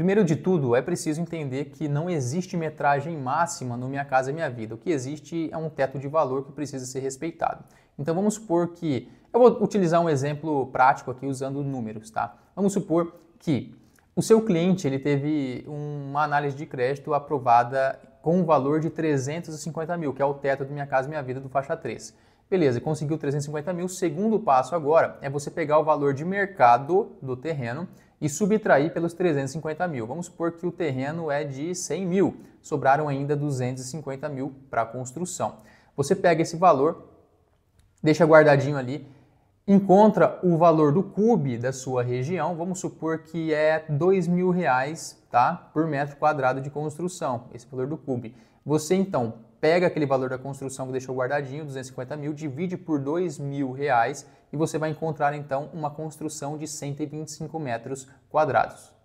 Primeiro de tudo, é preciso entender que não existe metragem máxima no Minha Casa é Minha Vida. O que existe é um teto de valor que precisa ser respeitado. Então vamos supor que. Eu vou utilizar um exemplo prático aqui usando números, tá? Vamos supor que o seu cliente ele teve uma análise de crédito aprovada com um valor de 350 mil, que é o teto do Minha Casa é Minha Vida do faixa 3. Beleza, conseguiu 350 mil. O segundo passo agora é você pegar o valor de mercado do terreno e subtrair pelos 350 mil. Vamos supor que o terreno é de 100 mil, sobraram ainda 250 mil para construção. Você pega esse valor, deixa guardadinho ali encontra o valor do cube da sua região, vamos supor que é dois mil reais, tá, por metro quadrado de construção, esse valor do cube. Você então pega aquele valor da construção que deixou guardadinho, 250 mil, divide por dois mil reais e você vai encontrar então uma construção de 125 metros quadrados.